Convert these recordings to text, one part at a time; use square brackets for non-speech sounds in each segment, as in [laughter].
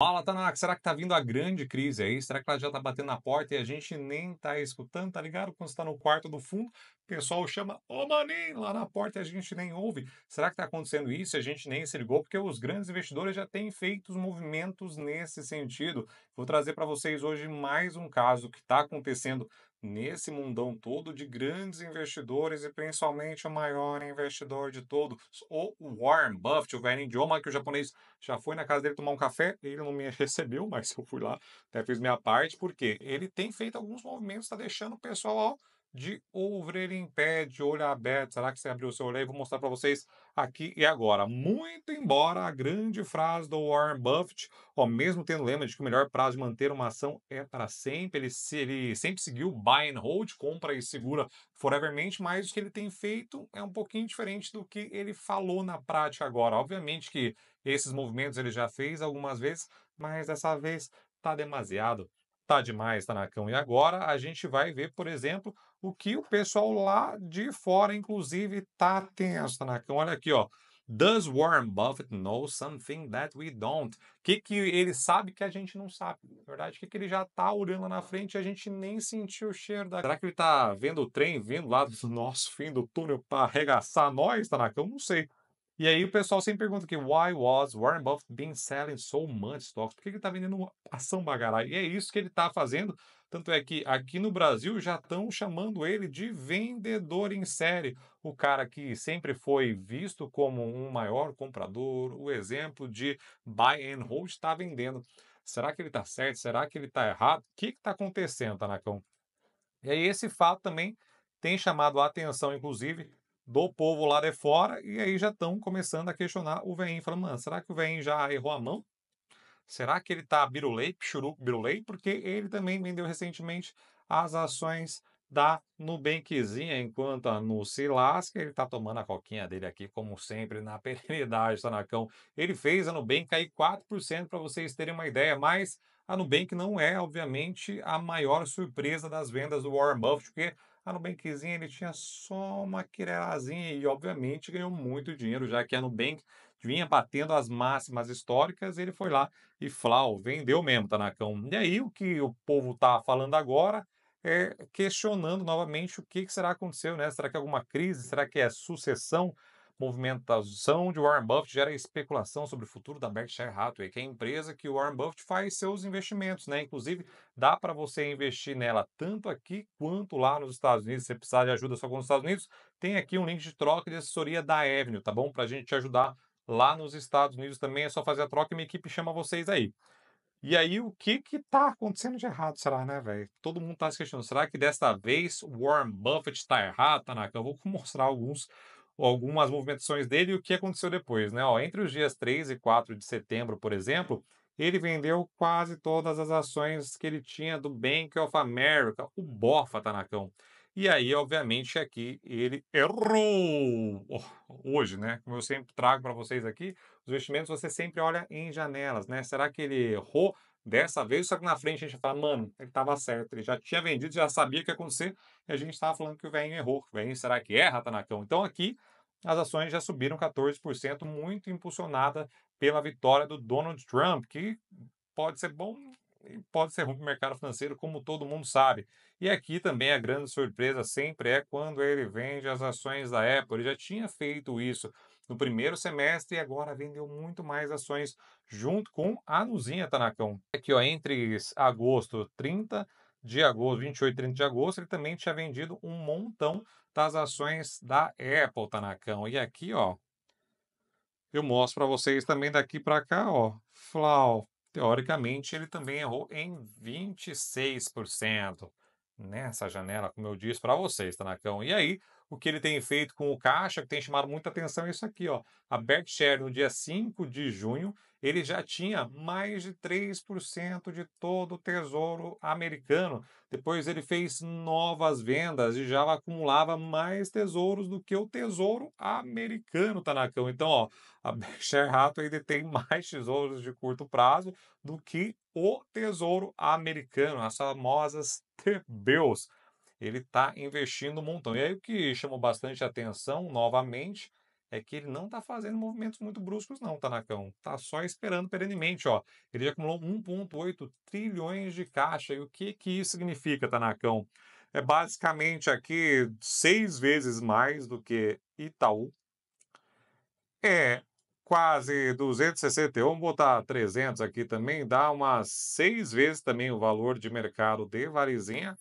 Fala, Tanak, será que tá vindo a grande crise aí? Será que ela já tá batendo na porta e a gente nem tá escutando, tá ligado? Quando você tá no quarto do fundo, o pessoal chama, ô oh, maninho, lá na porta e a gente nem ouve. Será que tá acontecendo isso e a gente nem se ligou? Porque os grandes investidores já têm feito os movimentos nesse sentido. Vou trazer para vocês hoje mais um caso que está acontecendo nesse mundão todo de grandes investidores e principalmente o maior investidor de todos, o Warren Buffett, o velho idioma que o japonês já foi na casa dele tomar um café, ele não me [laughs] recebeu, mas eu fui lá, até fiz minha parte, porque ele tem feito alguns movimentos, está deixando o pessoal ó, de Over em pé, de olho aberto. Será que você abriu o seu olho aí? Vou mostrar para vocês aqui e agora. Muito embora a grande frase do Warren Buffett, ó, mesmo tendo lema de que o melhor prazo de manter uma ação é para sempre, ele, ele sempre seguiu buy and hold, compra e segura forevermente, mas o que ele tem feito é um pouquinho diferente do que ele falou na prática agora. Obviamente que esses movimentos ele já fez algumas vezes, mas dessa vez tá demasiado. Tá demais, tá na cama. E agora a gente vai ver, por exemplo, o que o pessoal lá de fora, inclusive, tá tenso, Tanaka. Né? Olha aqui, ó. Does Warren Buffett know something that we don't? O que, que ele sabe que a gente não sabe? Na verdade, o que, que ele já tá olhando na frente e a gente nem sentiu o cheiro da. Será que ele tá vendo o trem vindo lá do nosso fim do túnel para arregaçar nós, Tanaka? Eu não sei. E aí o pessoal sempre pergunta aqui, why was Warren Buffett been selling so much stocks? Por que ele está vendendo ação [laughs] bagarai? E é isso que ele está fazendo. Tanto é que aqui no Brasil já estão chamando ele de vendedor em série. O cara que sempre foi visto como um maior comprador, o exemplo de buy and hold está vendendo. Será que ele está certo? Será que ele está errado? O que está acontecendo, Tanacão? E aí esse fato também tem chamado a atenção, inclusive, do povo lá de fora, e aí já estão começando a questionar o vem, falando, mano, será que o vem já errou a mão? Será que ele está birulei, pichuruco, birulei? Porque ele também vendeu recentemente as ações da Nubankzinha, enquanto a Nu se lasca, ele está tomando a coquinha dele aqui, como sempre, na [laughs] perenidade, Tanacão. Tá ele fez a Nubank cair 4%, para vocês terem uma ideia, mas a Nubank não é, obviamente, a maior surpresa das vendas do Warren Buffett, porque a tá Nubankzinha ele tinha só uma querelazinha e, obviamente, ganhou muito dinheiro, já que a Nubank vinha batendo as máximas históricas. Ele foi lá e flau, ah, vendeu mesmo, Tanacão. Tá, e aí, o que o povo tá falando agora é questionando novamente o que, que será que aconteceu, né? Será que é alguma crise? Será que é sucessão? Movimentação de Warren Buffett gera especulação sobre o futuro da Berkshire Hathaway, que é a empresa que o Warren Buffett faz seus investimentos, né? Inclusive, dá para você investir nela tanto aqui quanto lá nos Estados Unidos. Se você precisar de ajuda só com os Estados Unidos, tem aqui um link de troca de assessoria da Avenue, tá bom? Para a gente te ajudar lá nos Estados Unidos também. É só fazer a troca e minha equipe chama vocês aí. E aí, o que que tá acontecendo de errado, será, né, velho? Todo mundo tá se questionando, será que desta vez Warren Buffett está errado, Tanaka? Eu vou [laughs] mostrar alguns algumas movimentações dele e o que aconteceu depois, né? Ó, entre os dias 3 e 4 de setembro, por exemplo, ele vendeu quase todas as ações que ele tinha do Bank of America, o Bofa tá, cão E aí, obviamente, aqui ele errou. Hoje, né? Como eu sempre trago para vocês aqui, os investimentos você sempre olha em janelas, né? Será que ele errou? Dessa vez, só que na frente a gente fala, mano, ele estava certo, ele já tinha vendido, já sabia o que ia acontecer, e a gente estava falando que o velho errou. O velho, será que erra, Tanacão? Então aqui as ações já subiram 14%, muito impulsionada pela vitória do Donald Trump, que pode ser bom e pode ser ruim para o mercado financeiro, como todo mundo sabe. E aqui também a grande surpresa sempre é quando ele vende as ações da Apple. Ele já tinha feito isso no primeiro semestre e agora vendeu muito mais ações junto com a Nuzinha Tanacão. Aqui, ó, entre agosto 30 de agosto, 28 e 30 de agosto, ele também tinha vendido um montão das ações da Apple, Tanacão. E aqui, ó, eu mostro para vocês também daqui para cá, ó, Flau. Teoricamente, ele também errou em 26% nessa janela, como eu disse para vocês, Tanacão. E aí, o que ele tem feito com o caixa, que tem chamado muita atenção, é isso aqui. Ó. A Berkshire, no dia 5 de junho, ele já tinha mais de 3% de todo o tesouro americano. Depois ele fez novas vendas e já acumulava mais tesouros do que o tesouro americano, Tanakão. Então, ó, a [laughs] Berkshire ainda detém mais tesouros de curto prazo do que o tesouro americano, as famosas T-Bills ele está investindo um montão. E aí o que chamou bastante atenção, novamente, é que ele não está fazendo movimentos muito bruscos, não, Tanakão. Está só esperando perenemente, ó. Ele já acumulou 1,8 trilhões de caixa. E o que, que isso significa, Tanakão? É basicamente aqui seis vezes mais do que Itaú. É quase 261, vamos botar 300 aqui também, dá umas seis vezes também o valor de mercado de Varizinha.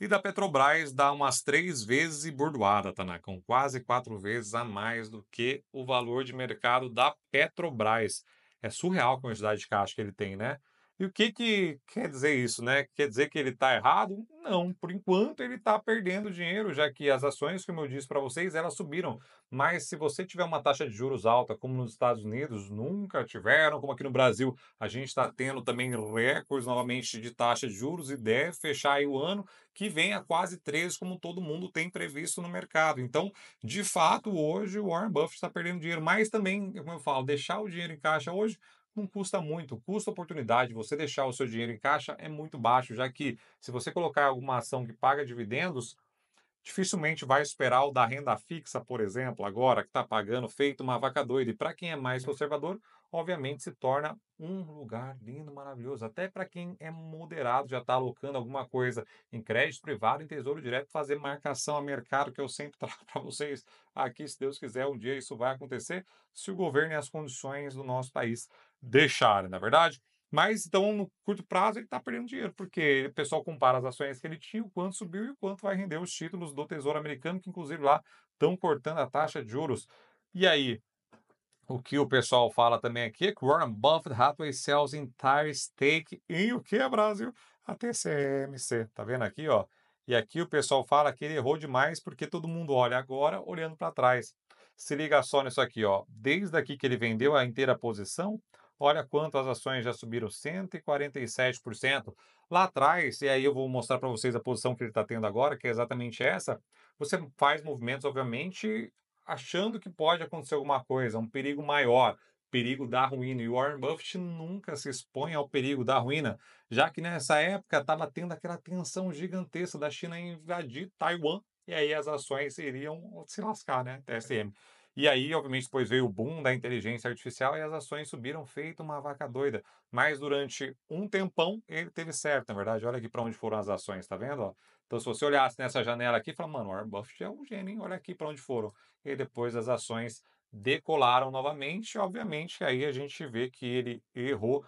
E da Petrobras dá umas três vezes e bordoada, Tanacão. Quase quatro vezes a mais do que o valor de mercado da Petrobras. É surreal a quantidade de caixa que ele tem, né? E o que, que quer dizer isso, né? Quer dizer que ele está errado? Não, por enquanto ele está perdendo dinheiro, já que as ações, como eu disse para vocês, elas subiram. Mas se você tiver uma taxa de juros alta, como nos Estados Unidos nunca tiveram, como aqui no Brasil, a gente está tendo também recordes novamente de taxa de juros e deve fechar o ano que vem a quase 13, como todo mundo tem previsto no mercado. Então, de fato, hoje o Warren Buffett está perdendo dinheiro, mas também, como eu falo, deixar o dinheiro em caixa hoje não custa muito. Custo-oportunidade, você deixar o seu dinheiro em caixa é muito baixo, já que se você colocar alguma ação que paga dividendos, dificilmente vai esperar o da renda fixa, por exemplo, agora que está pagando feito uma vaca doida. E para quem é mais conservador, obviamente se torna um lugar lindo, maravilhoso. Até para quem é moderado, já está alocando alguma coisa em crédito privado, em tesouro direto, fazer marcação a mercado, que eu sempre [laughs] trago para vocês aqui, se Deus quiser, um dia isso vai acontecer, se o governo e as condições do nosso país deixar, né, na verdade. Mas então, no curto prazo, ele está perdendo dinheiro, porque o pessoal compara as ações que ele tinha, o quanto subiu e o quanto vai render os títulos do Tesouro Americano, que inclusive lá estão cortando a taxa de juros. E aí, o que o pessoal fala também aqui é que Warren Buffett Hathaway sells entire stake em o que, Brasil? A TCMC. Tá vendo aqui, ó? E aqui o pessoal fala que ele errou demais porque todo mundo olha agora olhando para trás. Se liga só nisso aqui, ó. Desde aqui que ele vendeu a inteira posição Olha quanto as ações já subiram 147%. Lá atrás, e aí eu vou mostrar para vocês a posição que ele está tendo agora, que é exatamente essa. Você faz movimentos, obviamente, achando que pode acontecer alguma coisa, um perigo maior, perigo da ruína. E o Warren Buffett nunca se expõe ao perigo da ruína, já que nessa época estava tendo aquela tensão gigantesca da China invadir Taiwan, e aí as ações iriam se lascar, né? TSM. E aí, obviamente, depois veio o boom da inteligência artificial e as ações subiram feito uma vaca doida. Mas durante um tempão ele teve certo, na verdade. Olha aqui para onde foram as ações, tá vendo? Ó? Então, se você olhasse nessa janela aqui, fala, mano, o Warren Buffett é um gênio, hein? Olha aqui para onde foram. E depois as ações decolaram novamente. Obviamente, aí a gente vê que ele errou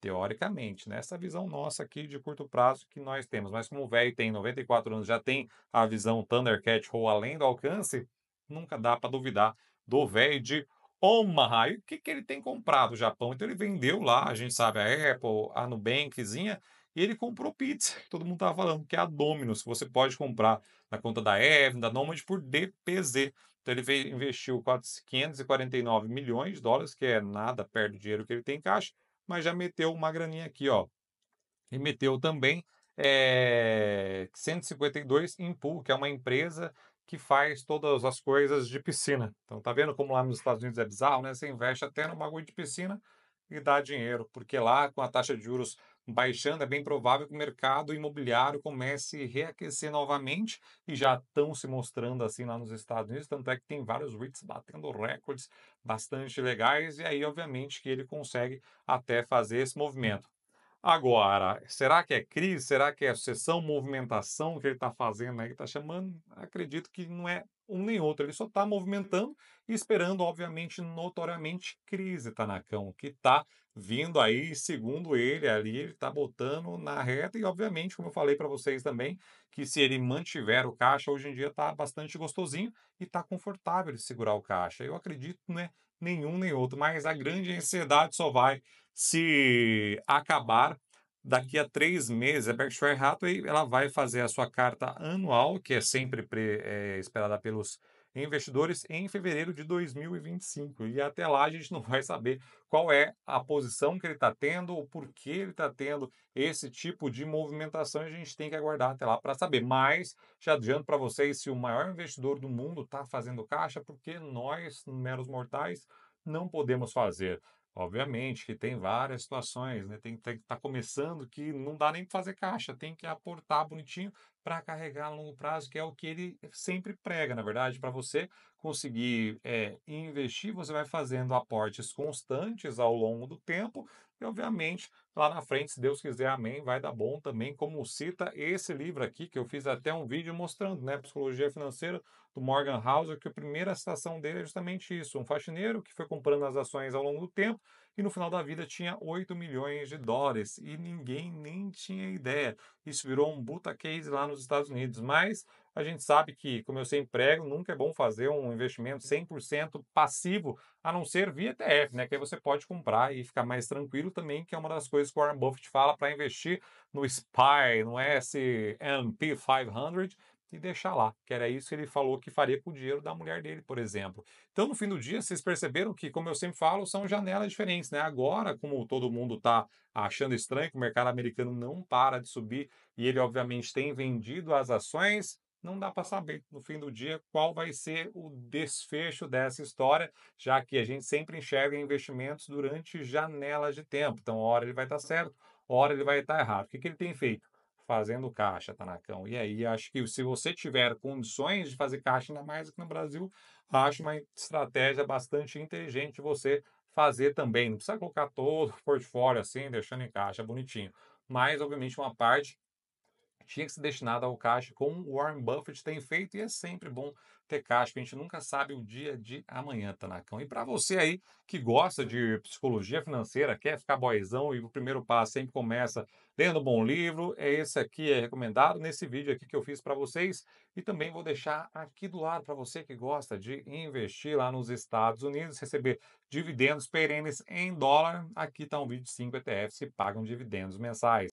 teoricamente, nessa né? visão nossa aqui de curto prazo que nós temos. Mas como o velho tem 94 anos, já tem a visão Thundercat ou além do alcance, nunca dá para duvidar do velho de Omaha. E o que, que ele tem comprado? no Japão. Então ele vendeu lá, a gente sabe, a Apple, a Nubankzinha, e ele comprou pizza. [laughs] Todo mundo estava falando que é a Domino's. Você pode comprar na conta da Evan, da Nomad, por DPZ. Então ele investiu 549 milhões de dólares, que é nada perto do dinheiro que ele tem em caixa, mas já meteu uma graninha aqui, ó. E meteu também é, 152 em Pool, que é uma empresa que faz todas as coisas de piscina. Então, tá vendo como lá nos Estados Unidos é bizarro, né? Você investe até no bagulho de piscina e dá dinheiro, porque lá, com a taxa de juros baixando, é bem provável que o mercado imobiliário comece a reaquecer novamente e já estão se mostrando assim lá nos Estados Unidos. Tanto é que tem vários REITs batendo recordes bastante legais, e aí, obviamente, que ele consegue até fazer esse movimento. Agora, será que é crise? Será que é sucessão, movimentação que ele está fazendo aí, que está chamando? Acredito que não é um nem outro. Ele só está movimentando e esperando, obviamente, notoriamente, crise, Tanacão, que está vindo aí, segundo ele ali, ele está botando na reta e, obviamente, como eu falei para vocês também, que se ele mantiver o caixa, hoje em dia está bastante gostosinho e está confortável de segurar o caixa. Eu acredito, né? Nenhum nem outro, mas a grande ansiedade só vai se acabar uhum. daqui a três meses, a Berkshire Hathaway ela vai fazer a sua carta anual, que é sempre pre, é, esperada pelos investidores, em fevereiro de 2025. E até lá a gente não vai saber qual é a posição que ele está tendo, o porquê ele está tendo esse tipo de movimentação. A gente tem que aguardar até lá para saber. Mas já adianto para vocês se o maior investidor do mundo está fazendo caixa, porque nós, meros mortais, não podemos fazer. Obviamente que tem várias situações, né? Tem que estar tá começando que não dá nem para fazer caixa, tem que aportar bonitinho para carregar a longo prazo, que é o que ele sempre prega, na verdade, para você conseguir é, investir, você vai fazendo aportes constantes ao longo do tempo e, obviamente, lá na frente, se Deus quiser, amém, vai dar bom também, como cita esse livro aqui, que eu fiz até um vídeo mostrando, né, Psicologia Financeira, do Morgan Housel, que a primeira citação dele é justamente isso, um faxineiro que foi comprando as ações ao longo do tempo e no final da vida tinha 8 milhões de dólares e ninguém nem tinha ideia. Isso virou um buta case lá nos Estados Unidos, mas a gente sabe que, como eu sempre prego, nunca é bom fazer um investimento 100% passivo, a não ser via ETF, né? Que aí você pode comprar e ficar mais tranquilo também, que é uma das coisas que o Warren Buffett fala para investir no SPY, no S&P 500, e deixar lá, que era isso que ele falou que faria com o dinheiro da mulher dele, por exemplo. Então, no fim do dia, vocês perceberam que, como eu sempre falo, são janelas diferentes, né? Agora, como todo mundo está achando estranho que o mercado americano não para de subir e ele, obviamente, tem vendido as ações, não dá para saber no fim do dia qual vai ser o desfecho dessa história, já que a gente sempre enxerga investimentos durante janelas de tempo. Então, hora ele vai estar tá certo, hora ele vai estar tá errado. O que, que ele tem feito? fazendo caixa, Tanacão. Tá e aí, acho que se você tiver condições de fazer caixa, ainda mais aqui no Brasil, acho uma estratégia bastante inteligente você fazer também. Não precisa colocar todo o portfólio assim, deixando em caixa bonitinho. Mas, obviamente, uma parte tinha que ser destinada ao caixa, como o Warren Buffett tem feito, e é sempre bom ter caixa, porque a gente nunca sabe o dia de amanhã, Tanacão. E para você aí que gosta de psicologia financeira, quer ficar boizão e o primeiro passo sempre começa lendo um bom livro, é esse aqui, é recomendado nesse vídeo aqui que eu fiz para vocês. E também vou deixar aqui do lado para você que gosta de investir lá nos Estados Unidos, receber dividendos perenes em dólar. Aqui está um vídeo de 5 ETFs que pagam dividendos mensais.